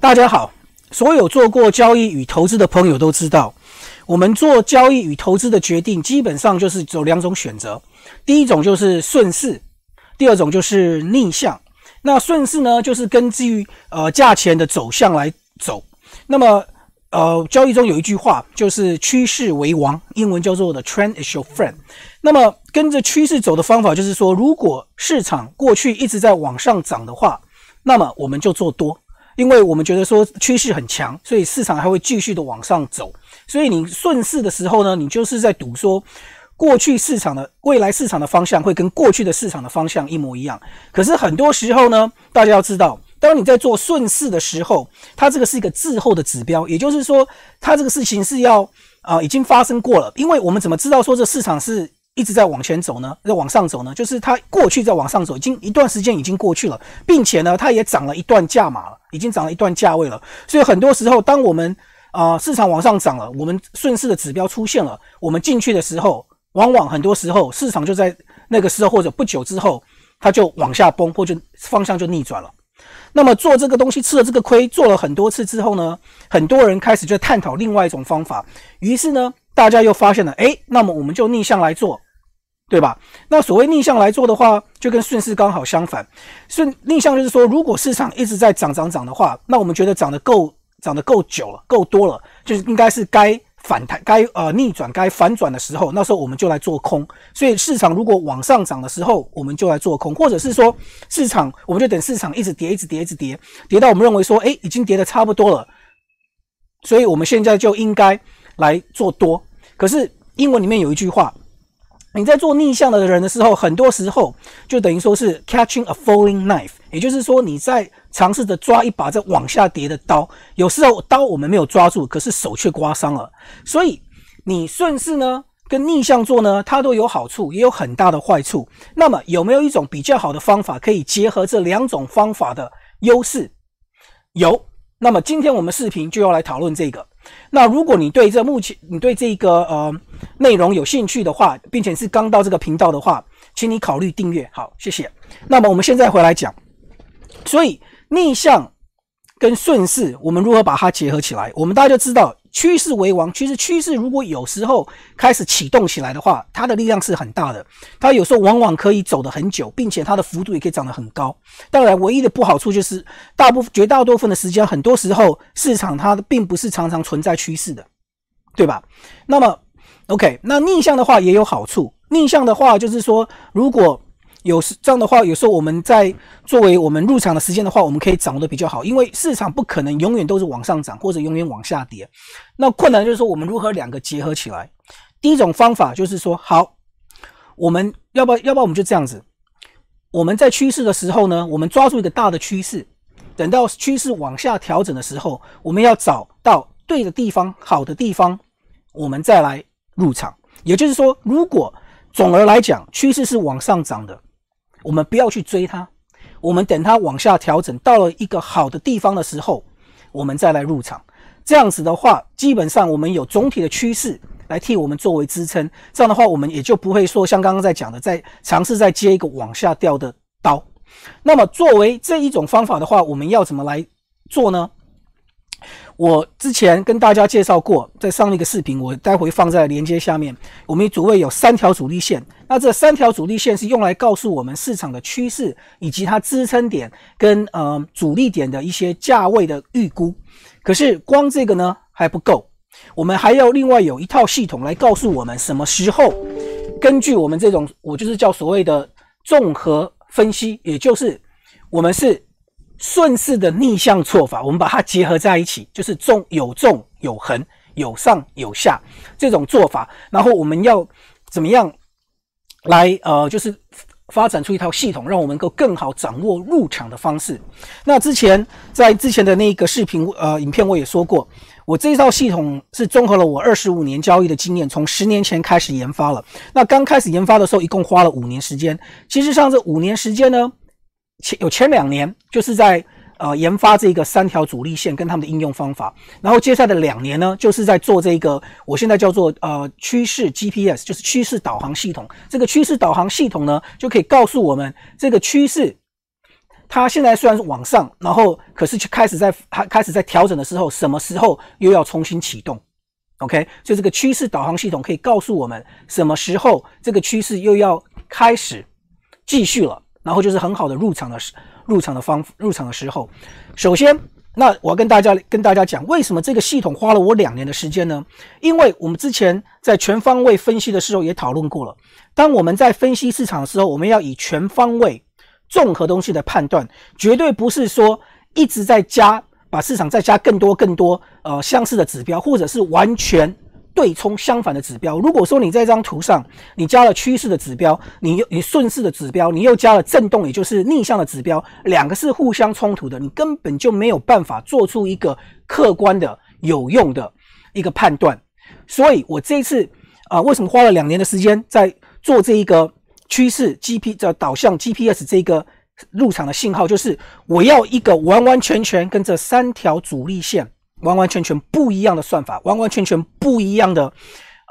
大家好，所有做过交易与投资的朋友都知道，我们做交易与投资的决定基本上就是走两种选择，第一种就是顺势，第二种就是逆向。那顺势呢，就是根据呃价钱的走向来走。那么呃，交易中有一句话就是“趋势为王”，英文叫做的 “Trend is your friend”。那么跟着趋势走的方法就是说，如果市场过去一直在往上涨的话，那么我们就做多。因为我们觉得说趋势很强，所以市场还会继续的往上走。所以你顺势的时候呢，你就是在赌说过去市场的未来市场的方向会跟过去的市场的方向一模一样。可是很多时候呢，大家要知道，当你在做顺势的时候，它这个是一个滞后的指标，也就是说，它这个事情是要啊已经发生过了。因为我们怎么知道说这市场是？一直在往前走呢，在往上走呢，就是它过去在往上走，已经一段时间已经过去了，并且呢，它也涨了一段价码了，已经涨了一段价位了。所以很多时候，当我们啊市场往上涨了，我们顺势的指标出现了，我们进去的时候，往往很多时候市场就在那个时候或者不久之后，它就往下崩，或者方向就逆转了。那么做这个东西吃了这个亏，做了很多次之后呢，很多人开始就探讨另外一种方法。于是呢，大家又发现了，哎，那么我们就逆向来做。对吧？那所谓逆向来做的话，就跟顺势刚好相反。顺逆向就是说，如果市场一直在涨涨涨的话，那我们觉得涨得够涨得够久了，够多了，就是应该是该反弹、该呃逆转、该反转的时候，那时候我们就来做空。所以市场如果往上涨的时候，我们就来做空，或者是说市场，我们就等市场一直跌、一直跌、一直跌，跌到我们认为说，哎，已经跌得差不多了，所以我们现在就应该来做多。可是英文里面有一句话。你在做逆向的人的时候，很多时候就等于说是 catching a falling knife，也就是说你在尝试着抓一把在往下跌的刀。有时候刀我们没有抓住，可是手却刮伤了。所以你顺势呢，跟逆向做呢，它都有好处，也有很大的坏处。那么有没有一种比较好的方法可以结合这两种方法的优势？有。那么今天我们视频就要来讨论这个。那如果你对这目前，你对这个呃。内容有兴趣的话，并且是刚到这个频道的话，请你考虑订阅。好，谢谢。那么我们现在回来讲，所以逆向跟顺势，我们如何把它结合起来？我们大家就知道，趋势为王，其实趋势，如果有时候开始启动起来的话，它的力量是很大的，它有时候往往可以走得很久，并且它的幅度也可以涨得很高。当然，唯一的不好处就是，大部分绝大多数的时间，很多时候市场它并不是常常存在趋势的，对吧？那么。OK，那逆向的话也有好处。逆向的话就是说，如果有这样的话，有时候我们在作为我们入场的时间的话，我们可以掌握的比较好，因为市场不可能永远都是往上涨或者永远往下跌。那困难就是说，我们如何两个结合起来？第一种方法就是说，好，我们要不要？要不要我们就这样子，我们在趋势的时候呢，我们抓住一个大的趋势，等到趋势往下调整的时候，我们要找到对的地方、好的地方，我们再来。入场，也就是说，如果总而来讲趋势是往上涨的，我们不要去追它，我们等它往下调整到了一个好的地方的时候，我们再来入场。这样子的话，基本上我们有总体的趋势来替我们作为支撑，这样的话，我们也就不会说像刚刚在讲的，在尝试再接一个往下掉的刀。那么，作为这一种方法的话，我们要怎么来做呢？我之前跟大家介绍过，在上一个视频，我待会放在连接下面。我们主位有三条主力线，那这三条主力线是用来告诉我们市场的趋势，以及它支撑点跟呃主力点的一些价位的预估。可是光这个呢还不够，我们还要另外有一套系统来告诉我们什么时候，根据我们这种，我就是叫所谓的综合分析，也就是我们是。顺势的逆向做法，我们把它结合在一起，就是纵有纵有横有上有下这种做法。然后我们要怎么样来呃，就是发展出一套系统，让我们能够更好掌握入场的方式。那之前在之前的那个视频呃影片我也说过，我这一套系统是综合了我二十五年交易的经验，从十年前开始研发了。那刚开始研发的时候，一共花了五年时间。其实上这五年时间呢。前有前两年，就是在呃研发这个三条主力线跟他们的应用方法，然后接下来的两年呢，就是在做这个我现在叫做呃趋势 GPS，就是趋势导航系统。这个趋势导航系统呢，就可以告诉我们这个趋势，它现在虽然是往上，然后可是就开始在还开始在调整的时候，什么时候又要重新启动？OK，就这个趋势导航系统可以告诉我们什么时候这个趋势又要开始继续了。然后就是很好的入场的时入场的方入场的时候，首先，那我跟大家跟大家讲，为什么这个系统花了我两年的时间呢？因为我们之前在全方位分析的时候也讨论过了。当我们在分析市场的时候，我们要以全方位、综合东西的判断，绝对不是说一直在加，把市场再加更多更多呃相似的指标，或者是完全。对冲相反的指标，如果说你在这张图上，你加了趋势的指标，你又你顺势的指标，你又加了震动，也就是逆向的指标，两个是互相冲突的，你根本就没有办法做出一个客观的有用的一个判断。所以我这次啊，为什么花了两年的时间在做这一个趋势 G P 的导向 G P S 这个入场的信号，就是我要一个完完全全跟这三条主力线。完完全全不一样的算法，完完全全不一样的，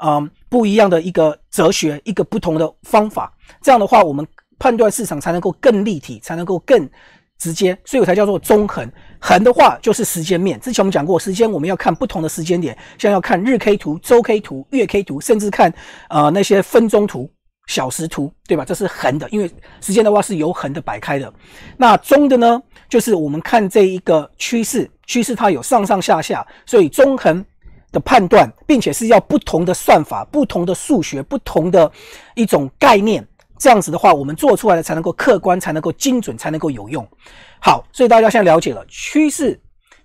嗯，不一样的一个哲学，一个不同的方法。这样的话，我们判断市场才能够更立体，才能够更直接，所以才叫做中横横的话就是时间面。之前我们讲过，时间我们要看不同的时间点，像要看日 K 图、周 K 图、月 K 图，甚至看呃那些分钟图。小时图对吧？这是横的，因为时间的话是有横的摆开的。那中的呢，就是我们看这一个趋势，趋势它有上上下下，所以中横的判断，并且是要不同的算法、不同的数学、不同的一种概念。这样子的话，我们做出来的才能够客观，才能够精准，才能够有用。好，所以大家现在了解了趋势。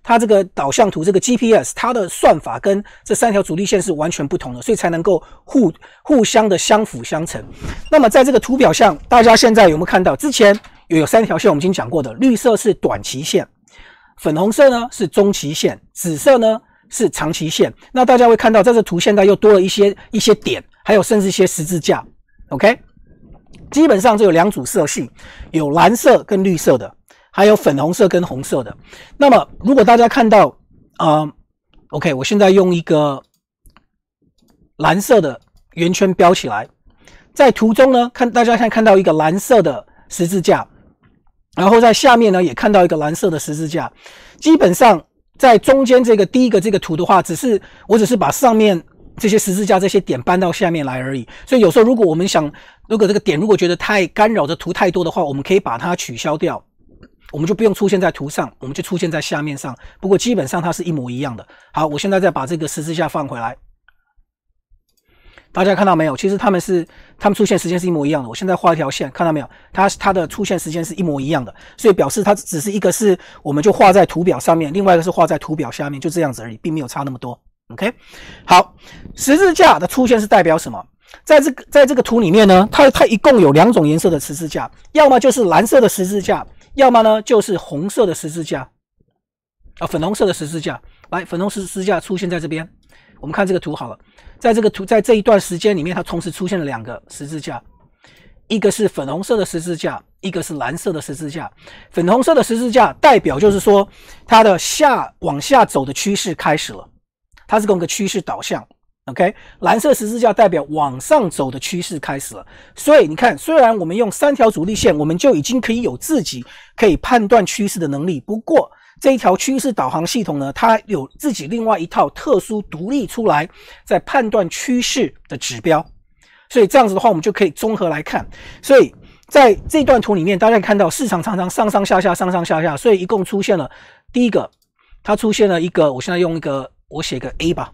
它这个导向图，这个 GPS，它的算法跟这三条主力线是完全不同的，所以才能够互互相的相辅相成。那么在这个图表上，大家现在有没有看到？之前有有三条线，我们已经讲过的，绿色是短期线，粉红色呢是中期线，紫色呢是长期线。那大家会看到在这图现在又多了一些一些点，还有甚至一些十字架。OK，基本上就有两组色系，有蓝色跟绿色的。还有粉红色跟红色的。那么，如果大家看到，呃，OK，我现在用一个蓝色的圆圈标起来，在图中呢，看大家看看到一个蓝色的十字架，然后在下面呢也看到一个蓝色的十字架。基本上在中间这个第一个这个图的话，只是我只是把上面这些十字架这些点搬到下面来而已。所以有时候如果我们想，如果这个点如果觉得太干扰的图太多的话，我们可以把它取消掉。我们就不用出现在图上，我们就出现在下面上。不过基本上它是一模一样的。好，我现在再把这个十字架放回来，大家看到没有？其实他们是他们出现时间是一模一样的。我现在画一条线，看到没有？它它的出现时间是一模一样的，所以表示它只是一个是我们就画在图表上面，另外一个是画在图表下面，就这样子而已，并没有差那么多。OK，好，十字架的出现是代表什么？在这个在这个图里面呢，它它一共有两种颜色的十字架，要么就是蓝色的十字架。要么呢，就是红色的十字架，啊，粉红色的十字架，来，粉红十字架出现在这边，我们看这个图好了，在这个图在这一段时间里面，它同时出现了两个十字架，一个是粉红色的十字架，一个是蓝色的十字架，粉红色的十字架代表就是说它的下往下走的趋势开始了，它是跟个趋势导向。OK，蓝色十字架代表往上走的趋势开始了。所以你看，虽然我们用三条主力线，我们就已经可以有自己可以判断趋势的能力。不过这一条趋势导航系统呢，它有自己另外一套特殊独立出来在判断趋势的指标。所以这样子的话，我们就可以综合来看。所以在这段图里面，大家看到市场常常上上下下，上上下下，所以一共出现了第一个，它出现了一个，我现在用一个，我写个 A 吧。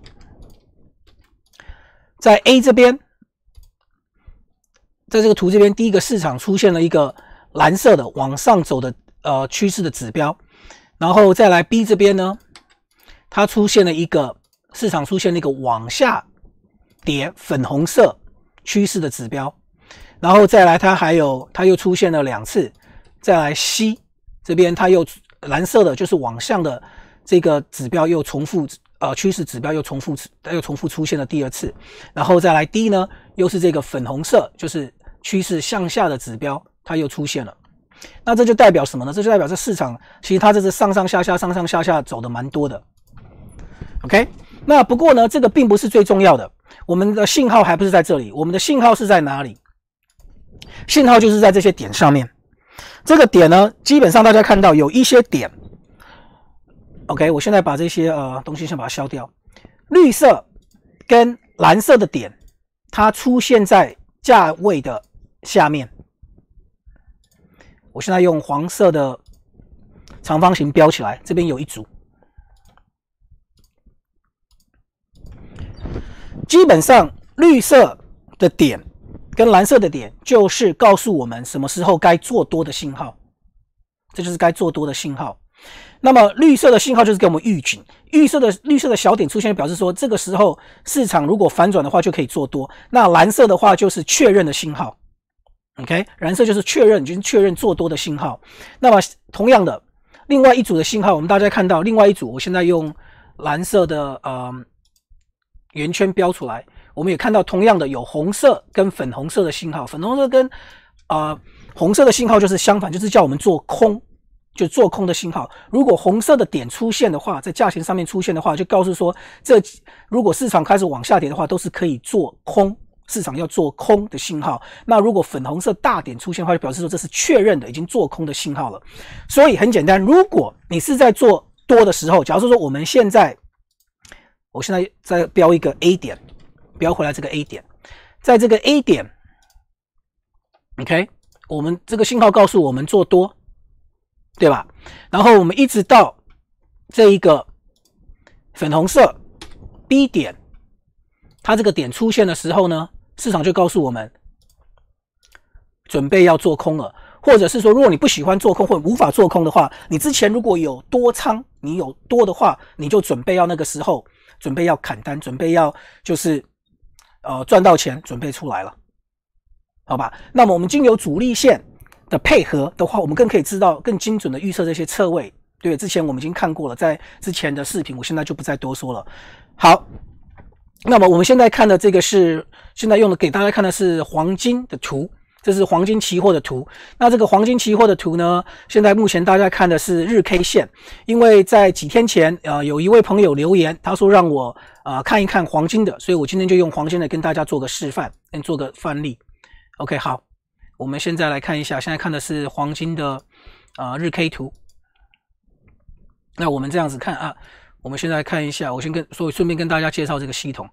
在 A 这边，在这个图这边，第一个市场出现了一个蓝色的往上走的呃趋势的指标，然后再来 B 这边呢，它出现了一个市场出现了一个往下点粉红色趋势的指标，然后再来它还有它又出现了两次，再来 C 这边它又蓝色的就是往上的这个指标又重复。呃，趋势指标又重复次，它又重复出现了第二次，然后再来 D 呢，又是这个粉红色，就是趋势向下的指标，它又出现了，那这就代表什么呢？这就代表这市场其实它这是上上下下、上上下下走的蛮多的。OK，那不过呢，这个并不是最重要的，我们的信号还不是在这里，我们的信号是在哪里？信号就是在这些点上面，这个点呢，基本上大家看到有一些点。OK，我现在把这些呃东西先把它消掉。绿色跟蓝色的点，它出现在价位的下面。我现在用黄色的长方形标起来，这边有一组。基本上，绿色的点跟蓝色的点，就是告诉我们什么时候该做多的信号。这就是该做多的信号。那么绿色的信号就是给我们预警，绿色的绿色的小点出现，表示说这个时候市场如果反转的话，就可以做多。那蓝色的话就是确认的信号，OK，蓝色就是确认就是确认做多的信号。那么同样的，另外一组的信号，我们大家看到另外一组，我现在用蓝色的呃圆圈标出来，我们也看到同样的有红色跟粉红色的信号，粉红色跟呃红色的信号就是相反，就是叫我们做空。就做空的信号，如果红色的点出现的话，在价钱上面出现的话，就告诉说这如果市场开始往下跌的话，都是可以做空，市场要做空的信号。那如果粉红色大点出现的话，就表示说这是确认的已经做空的信号了。所以很简单，如果你是在做多的时候，假如说我们现在，我现在再标一个 A 点，标回来这个 A 点，在这个 A 点，OK，我们这个信号告诉我们做多。对吧？然后我们一直到这一个粉红色 B 点，它这个点出现的时候呢，市场就告诉我们准备要做空了，或者是说，如果你不喜欢做空或无法做空的话，你之前如果有多仓，你有多的话，你就准备要那个时候准备要砍单，准备要就是呃赚到钱，准备出来了，好吧？那么我们经由主力线。的配合的话，我们更可以知道更精准的预测这些侧位，对。之前我们已经看过了，在之前的视频，我现在就不再多说了。好，那么我们现在看的这个是现在用的，给大家看的是黄金的图，这是黄金期货的图。那这个黄金期货的图呢，现在目前大家看的是日 K 线，因为在几天前，呃，有一位朋友留言，他说让我啊看一看黄金的，所以我今天就用黄金的跟大家做个示范，跟做个范例。OK，好。我们现在来看一下，现在看的是黄金的啊日 K 图。那我们这样子看啊，我们现在看一下，我先跟所以顺便跟大家介绍这个系统。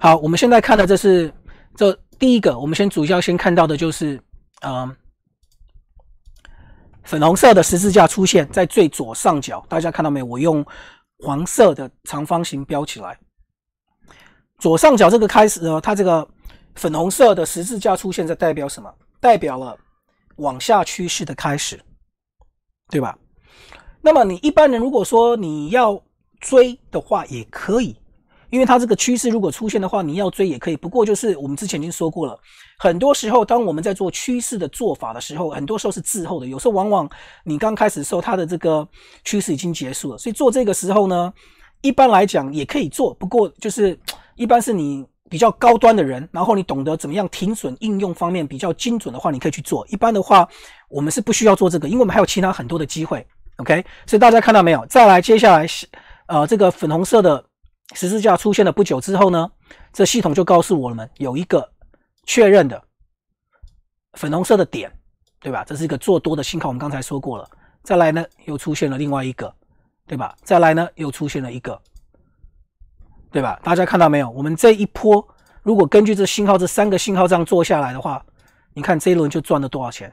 好，我们现在看的这是这第一个，我们先主要先看到的就是啊粉红色的十字架出现在最左上角，大家看到没有？我用黄色的长方形标起来，左上角这个开始呢，它这个粉红色的十字架出现，在代表什么？代表了往下趋势的开始，对吧？那么你一般人如果说你要追的话，也可以，因为它这个趋势如果出现的话，你要追也可以。不过就是我们之前已经说过了，很多时候当我们在做趋势的做法的时候，很多时候是滞后的。有时候往往你刚开始的时候，它的这个趋势已经结束了，所以做这个时候呢，一般来讲也可以做。不过就是一般是你。比较高端的人，然后你懂得怎么样停损应用方面比较精准的话，你可以去做。一般的话，我们是不需要做这个，因为我们还有其他很多的机会。OK，所以大家看到没有？再来，接下来，呃，这个粉红色的十字架出现了不久之后呢，这系统就告诉我们有一个确认的粉红色的点，对吧？这是一个做多的信号。我们刚才说过了。再来呢，又出现了另外一个，对吧？再来呢，又出现了一个。对吧？大家看到没有？我们这一波，如果根据这信号，这三个信号这样做下来的话，你看这一轮就赚了多少钱？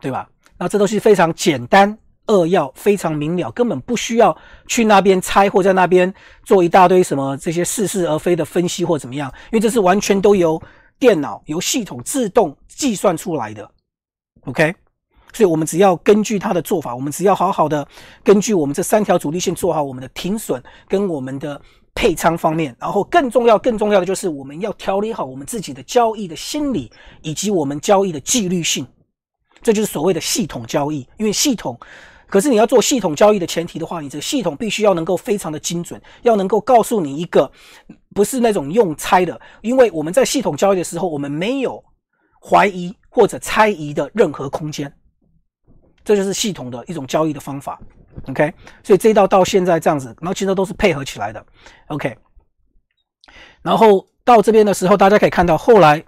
对吧？那这都是非常简单扼要，非常明了，根本不需要去那边猜，或在那边做一大堆什么这些似是而非的分析或怎么样，因为这是完全都由电脑、由系统自动计算出来的。OK。所以，我们只要根据他的做法，我们只要好好的根据我们这三条主力线做好我们的停损跟我们的配仓方面，然后更重要、更重要的就是我们要调理好我们自己的交易的心理以及我们交易的纪律性。这就是所谓的系统交易。因为系统，可是你要做系统交易的前提的话，你这个系统必须要能够非常的精准，要能够告诉你一个不是那种用猜的。因为我们在系统交易的时候，我们没有怀疑或者猜疑的任何空间。这就是系统的一种交易的方法，OK。所以这一道到现在这样子，然后其实都是配合起来的，OK。然后到这边的时候，大家可以看到，后来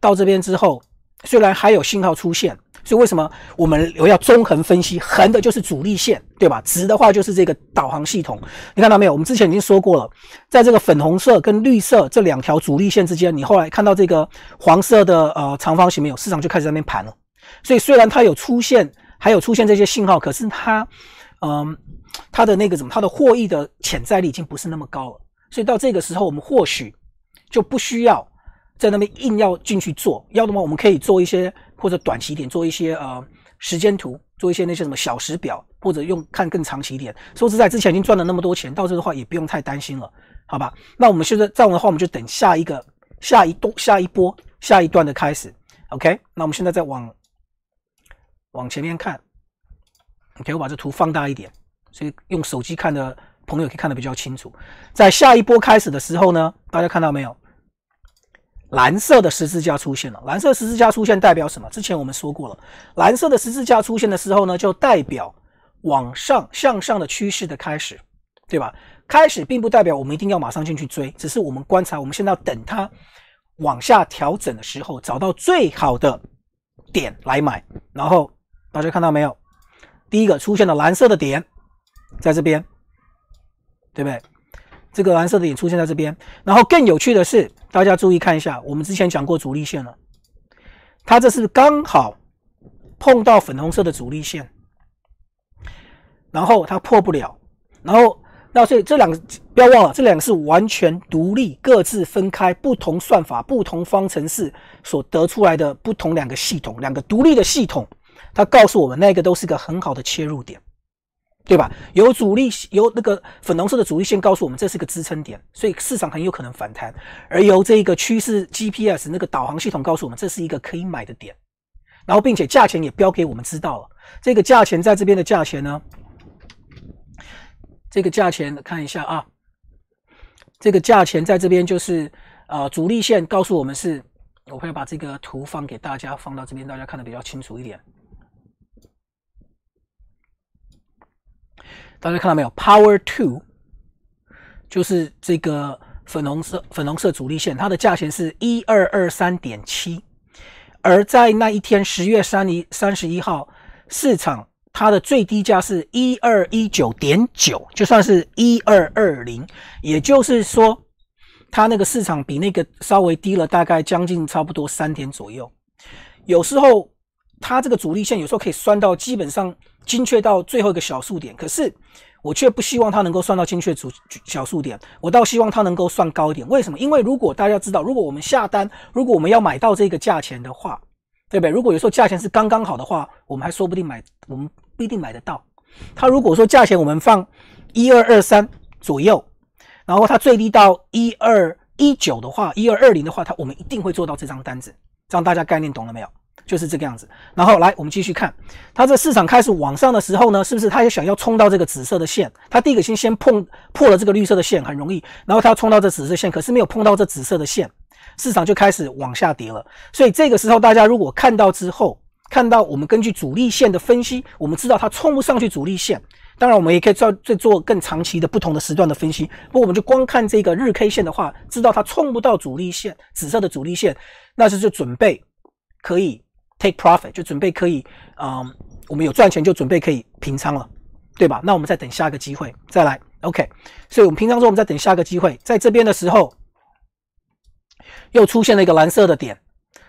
到这边之后，虽然还有信号出现，所以为什么我们要中横分析？横的就是主力线，对吧？直的话就是这个导航系统。你看到没有？我们之前已经说过了，在这个粉红色跟绿色这两条主力线之间，你后来看到这个黄色的呃长方形没有？市场就开始在那边盘了。所以虽然它有出现，还有出现这些信号，可是它，嗯，它的那个怎么，它的获益的潜在力已经不是那么高了。所以到这个时候，我们或许就不需要在那边硬要进去做，要的话，我们可以做一些或者短期点做一些呃时间图，做一些那些什么小时表，或者用看更长期点。说实在，之前已经赚了那么多钱，到这的话也不用太担心了，好吧？那我们现在这样的话，我们就等下一个下一多下一波下一段的开始，OK？那我们现在再往。往前面看，OK，我把这图放大一点，所以用手机看的朋友可以看得比较清楚。在下一波开始的时候呢，大家看到没有？蓝色的十字架出现了。蓝色十字架出现代表什么？之前我们说过了，蓝色的十字架出现的时候呢，就代表往上向上的趋势的开始，对吧？开始并不代表我们一定要马上进去追，只是我们观察，我们现在要等它往下调整的时候，找到最好的点来买，然后。大家看到没有？第一个出现了蓝色的点，在这边，对不对？这个蓝色的点出现在这边。然后更有趣的是，大家注意看一下，我们之前讲过阻力线了，它这是刚好碰到粉红色的阻力线，然后它破不了。然后，那所以这两个不要忘了，这两个是完全独立、各自分开、不同算法、不同方程式所得出来的不同两个系统，两个独立的系统。他告诉我们，那个都是个很好的切入点，对吧？有主力，有那个粉红色的主力线告诉我们，这是个支撑点，所以市场很有可能反弹。而由这个趋势 GPS 那个导航系统告诉我们，这是一个可以买的点。然后，并且价钱也标给我们知道了。这个价钱在这边的价钱呢？这个价钱看一下啊，这个价钱在这边就是啊，主力线告诉我们是，我会把这个图放给大家，放到这边，大家看的比较清楚一点。大家看到没有？Power Two，就是这个粉红色粉红色阻力线，它的价钱是1223.7，而在那一天十月三一三十一号市场，它的最低价是1219.9，就算是一二二零，也就是说，它那个市场比那个稍微低了大概将近差不多三点左右，有时候。它这个阻力线有时候可以算到基本上精确到最后一个小数点，可是我却不希望它能够算到精确组，小数点，我倒希望它能够算高一点。为什么？因为如果大家知道，如果我们下单，如果我们要买到这个价钱的话，对不对？如果有时候价钱是刚刚好的话，我们还说不定买，我们不一定买得到。它如果说价钱我们放一二二三左右，然后它最低到一二一九的话，一二二零的话，它我们一定会做到这张单子，这样大家概念懂了没有？就是这个样子，然后来我们继续看，它这市场开始往上的时候呢，是不是它也想要冲到这个紫色的线？它第一个先先碰破了这个绿色的线，很容易，然后它冲到这紫色线，可是没有碰到这紫色的线，市场就开始往下跌了。所以这个时候大家如果看到之后，看到我们根据主力线的分析，我们知道它冲不上去主力线。当然，我们也可以做再做更长期的不同的时段的分析。不，过，我们就光看这个日 K 线的话，知道它冲不到主力线，紫色的主力线，那是就准备可以。Take profit 就准备可以，嗯，我们有赚钱就准备可以平仓了，对吧？那我们再等下一个机会再来。OK，所以我们平常说我们在等下一个机会，在这边的时候又出现了一个蓝色的点，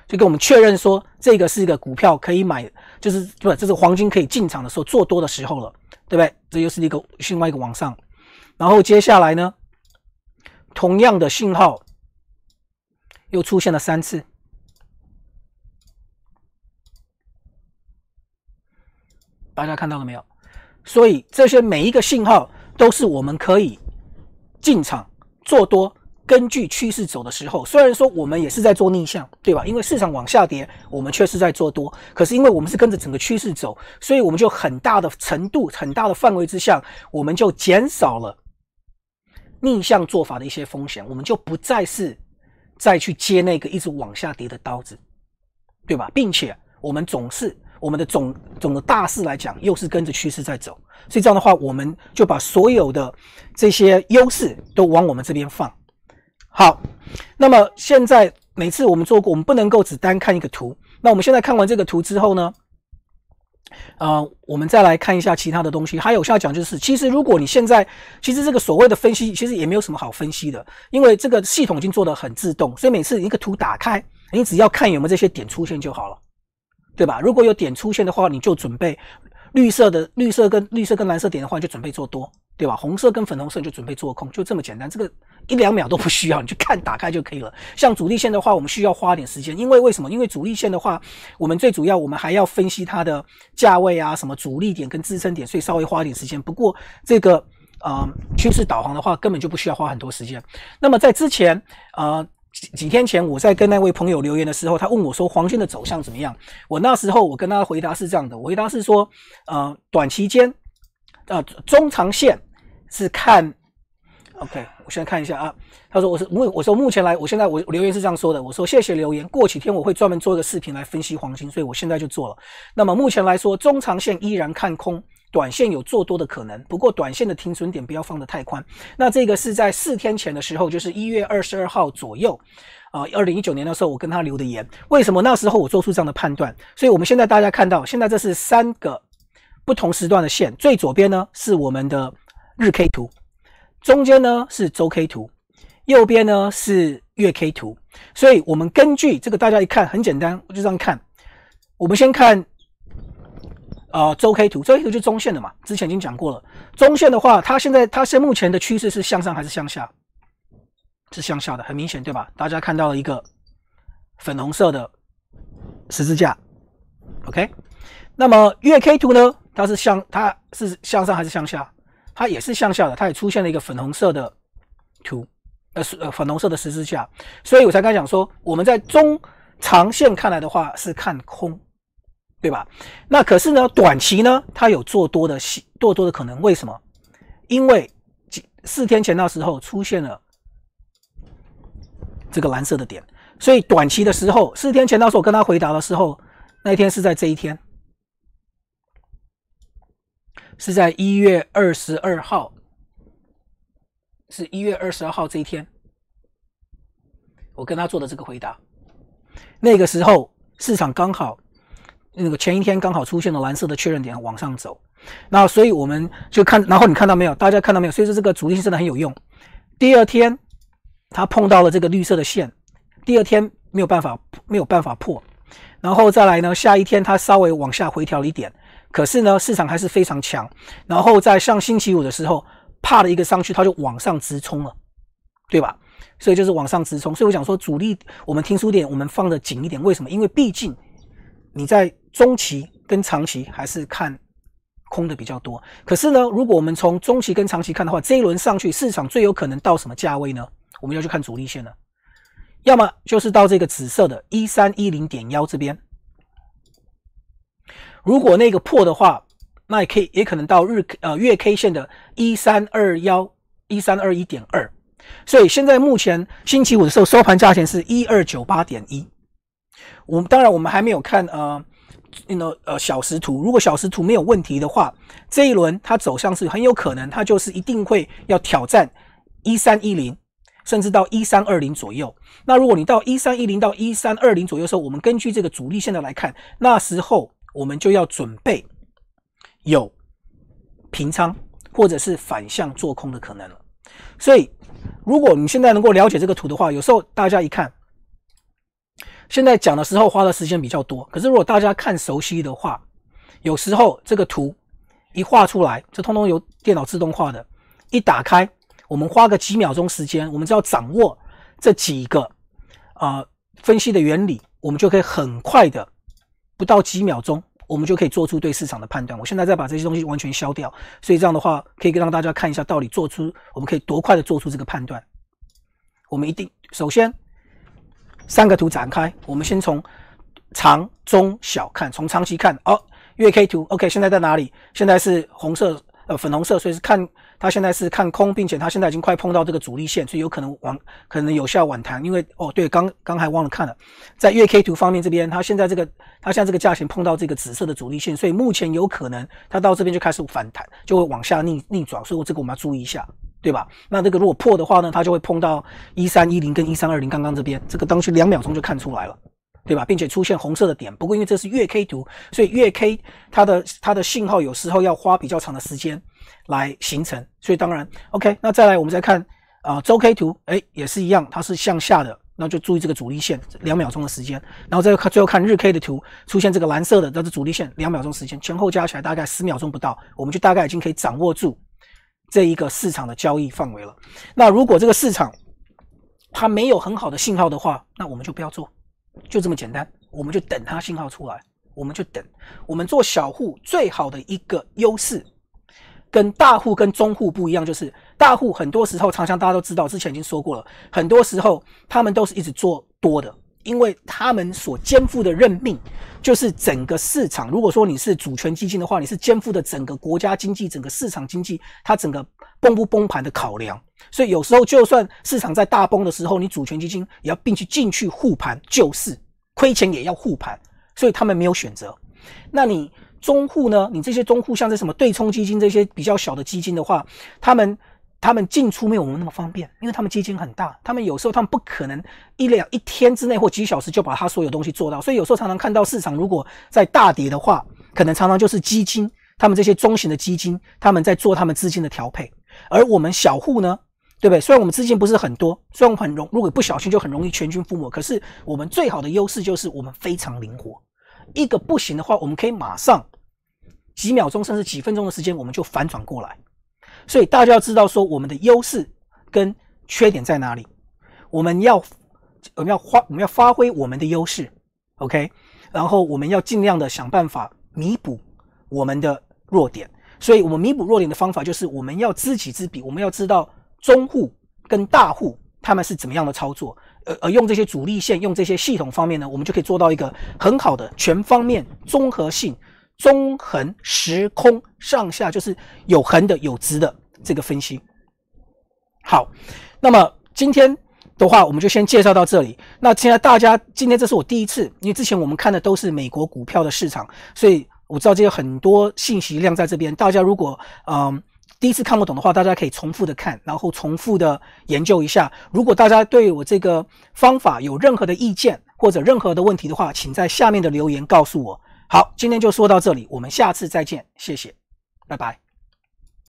就跟我们确认说这个是一个股票可以买，就是不，这是黄金可以进场的时候，做多的时候了，对不对？这又是一个另外一个往上。然后接下来呢，同样的信号又出现了三次。大家看到了没有？所以这些每一个信号都是我们可以进场做多，根据趋势走的时候。虽然说我们也是在做逆向，对吧？因为市场往下跌，我们确实在做多。可是因为我们是跟着整个趋势走，所以我们就很大的程度、很大的范围之下，我们就减少了逆向做法的一些风险。我们就不再是再去接那个一直往下跌的刀子，对吧？并且我们总是。我们的总总的大势来讲，又是跟着趋势在走，所以这样的话，我们就把所有的这些优势都往我们这边放。好，那么现在每次我们做过，我们不能够只单看一个图。那我们现在看完这个图之后呢？呃，我们再来看一下其他的东西。还有下讲就是，其实如果你现在，其实这个所谓的分析，其实也没有什么好分析的，因为这个系统已经做得很自动，所以每次一个图打开，你只要看有没有这些点出现就好了。对吧？如果有点出现的话，你就准备绿色的绿色跟绿色跟蓝色点的话，就准备做多，对吧？红色跟粉红色你就准备做空，就这么简单。这个一两秒都不需要，你去看打开就可以了。像主力线的话，我们需要花点时间，因为为什么？因为主力线的话，我们最主要我们还要分析它的价位啊，什么主力点跟支撑点，所以稍微花一点时间。不过这个啊趋势导航的话，根本就不需要花很多时间。那么在之前啊。几几天前我在跟那位朋友留言的时候，他问我说黄金的走向怎么样？我那时候我跟他回答是这样的，我回答是说，呃，短期间，呃，中长线是看，OK，我先看一下啊。他说我是目我说目前来，我现在我留言是这样说的，我说谢谢留言，过几天我会专门做一个视频来分析黄金，所以我现在就做了。那么目前来说，中长线依然看空。短线有做多的可能，不过短线的停损点不要放得太宽。那这个是在四天前的时候，就是一月二十二号左右，啊，二零一九年的时候，我跟他留的言。为什么那时候我做出这样的判断？所以我们现在大家看到，现在这是三个不同时段的线，最左边呢是我们的日 K 图，中间呢是周 K 图，右边呢是月 K 图。所以我们根据这个，大家一看很简单，就这样看。我们先看。呃，周 K 图，周 K 图就是中线的嘛，之前已经讲过了。中线的话，它现在它现目前的趋势是向上还是向下？是向下的，很明显，对吧？大家看到了一个粉红色的十字架，OK。那么月 K 图呢？它是向它是向上还是向下？它也是向下的，它也出现了一个粉红色的图，呃是呃粉红色的十字架。所以我才刚讲说，我们在中长线看来的话是看空。对吧？那可是呢，短期呢，它有做多的、做多的可能。为什么？因为四天前那时候出现了这个蓝色的点，所以短期的时候，四天前那时候我跟他回答的时候，那一天是在这一天，是在一月二十二号，是一月二十二号这一天，我跟他做的这个回答，那个时候市场刚好。那个前一天刚好出现了蓝色的确认点往上走，那所以我们就看，然后你看到没有？大家看到没有？所以说这个主力线真的很有用。第二天它碰到了这个绿色的线，第二天没有办法没有办法破，然后再来呢，下一天它稍微往下回调了一点，可是呢市场还是非常强。然后在上星期五的时候，啪的一个上去，它就往上直冲了，对吧？所以就是往上直冲。所以我想说，主力我们听书点，我们放的紧一点，为什么？因为毕竟你在。中期跟长期还是看空的比较多。可是呢，如果我们从中期跟长期看的话，这一轮上去市场最有可能到什么价位呢？我们要去看阻力线了。要么就是到这个紫色的一三一零点幺这边。如果那个破的话，那也可以，也可能到日呃月 K 线的一三二幺一三二一点二。所以现在目前星期五的时候收盘价钱是一二九八点一。我们当然我们还没有看呃。那呃小时图，如果小时图没有问题的话，这一轮它走向是很有可能，它就是一定会要挑战一三一零，甚至到一三二零左右。那如果你到一三一零到一三二零左右时候，我们根据这个主力线的来看，那时候我们就要准备有平仓或者是反向做空的可能了。所以，如果你现在能够了解这个图的话，有时候大家一看。现在讲的时候花的时间比较多，可是如果大家看熟悉的话，有时候这个图一画出来，这通通由电脑自动化的一打开，我们花个几秒钟时间，我们只要掌握这几个啊分析的原理，我们就可以很快的不到几秒钟，我们就可以做出对市场的判断。我现在再把这些东西完全消掉，所以这样的话可以让大家看一下到底做出我们可以多快的做出这个判断。我们一定首先。三个图展开，我们先从长、中、小看，从长期看哦，月 K 图，OK，现在在哪里？现在是红色，呃，粉红色，所以是看它现在是看空，并且它现在已经快碰到这个阻力线，所以有可能往可能有效反弹。因为哦，对，刚刚还忘了看了，在月 K 图方面这边，它现在这个它现在这个价钱碰到这个紫色的阻力线，所以目前有可能它到这边就开始反弹，就会往下逆逆转，所以这个我们要注意一下。对吧？那这个如果破的话呢，它就会碰到一三一零跟一三二零，刚刚这边这个当时两秒钟就看出来了，对吧？并且出现红色的点。不过因为这是月 K 图，所以月 K 它的它的信号有时候要花比较长的时间来形成，所以当然 OK。那再来我们再看啊周 K 图，哎也是一样，它是向下的，那就注意这个主力线两秒钟的时间，然后再看最后看日 K 的图，出现这个蓝色的它的主力线两秒钟时间，前后加起来大概十秒钟不到，我们就大概已经可以掌握住。这一个市场的交易范围了。那如果这个市场它没有很好的信号的话，那我们就不要做，就这么简单。我们就等它信号出来，我们就等。我们做小户最好的一个优势，跟大户跟中户不一样，就是大户很多时候，常常大家都知道，之前已经说过了，很多时候他们都是一直做多的。因为他们所肩负的任命，就是整个市场。如果说你是主权基金的话，你是肩负的整个国家经济、整个市场经济，它整个崩不崩盘的考量。所以有时候就算市场在大崩的时候，你主权基金也要并去进去护盘，就是亏钱也要护盘。所以他们没有选择。那你中户呢？你这些中户，像这什么对冲基金这些比较小的基金的话，他们。他们进出没有我们那么方便，因为他们基金很大，他们有时候他们不可能一两一天之内或几小时就把他所有东西做到，所以有时候常常看到市场如果在大跌的话，可能常常就是基金他们这些中型的基金他们在做他们资金的调配，而我们小户呢，对不对？虽然我们资金不是很多，虽然我们很容如果不小心就很容易全军覆没，可是我们最好的优势就是我们非常灵活，一个不行的话，我们可以马上几秒钟甚至几分钟的时间我们就反转过来。所以大家要知道，说我们的优势跟缺点在哪里，我们要我们要发我们要发挥我们的优势，OK，然后我们要尽量的想办法弥补我们的弱点。所以我们弥补弱点的方法就是我们要知己知彼，我们要知道中户跟大户他们是怎么样的操作，呃呃，用这些主力线，用这些系统方面呢，我们就可以做到一个很好的全方面综合性。中横、时空、上下就是有横的、有直的这个分析。好，那么今天的话，我们就先介绍到这里。那现在大家今天这是我第一次，因为之前我们看的都是美国股票的市场，所以我知道这有很多信息量在这边。大家如果嗯第一次看不懂的话，大家可以重复的看，然后重复的研究一下。如果大家对我这个方法有任何的意见或者任何的问题的话，请在下面的留言告诉我。好，今天就说到这里，我们下次再见，谢谢，拜拜。